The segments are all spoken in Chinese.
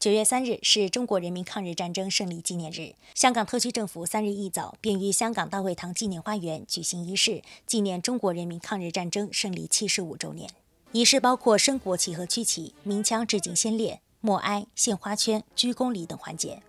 九月三日是中国人民抗日战争胜利纪念日。香港特区政府三日一早便于香港大会堂纪念花园举行仪式，纪念中国人民抗日战争胜利七十五周年。仪式包括升国旗和区旗、鸣枪致敬先烈、默哀、献花圈、鞠躬礼等环节。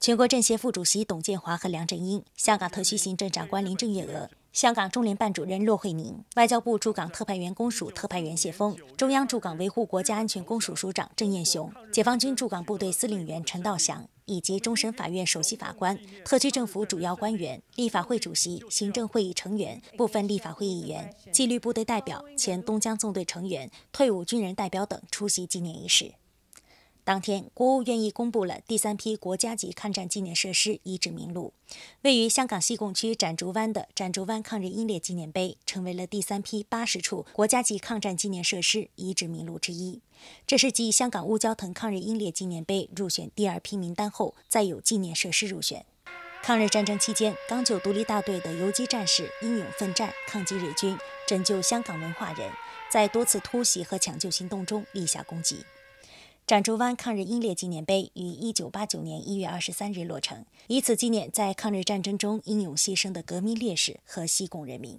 全国政协副主席董建华和梁振英，香港特区行政长官林郑月娥。香港中联办主任骆惠宁、外交部驻港特派员公署特派员谢锋、中央驻港维护国家安全公署署长郑雁雄、解放军驻港部队司令员陈道祥，以及终审法院首席法官、特区政府主要官员、立法会主席、行政会议成员、部分立法会议员、纪律部队代表、前东江纵队成员、退伍军人代表等出席纪念仪式。当天，国务院已公布了第三批国家级抗战纪念设施遗址名录。位于香港西贡区展竹湾的展竹湾抗日英烈纪念碑，成为了第三批八十处国家级抗战纪念设施遗址名录之一。这是继香港乌蛟腾抗日英烈纪念碑入选第二批名单后，再有纪念设施入选。抗日战争期间，港九独立大队的游击战士英勇奋战，抗击日军，拯救香港文化人，在多次突袭和抢救行动中立下功绩。展竹湾抗日英烈纪念碑于1989年1月23日落成，以此纪念在抗日战争中英勇牺牲的革命烈士和西贡人民。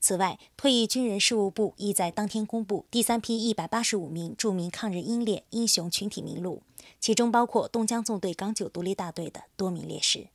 此外，退役军人事务部亦在当天公布第三批185名著名抗日英烈英雄群体名录，其中包括东江纵队港九独立大队的多名烈士。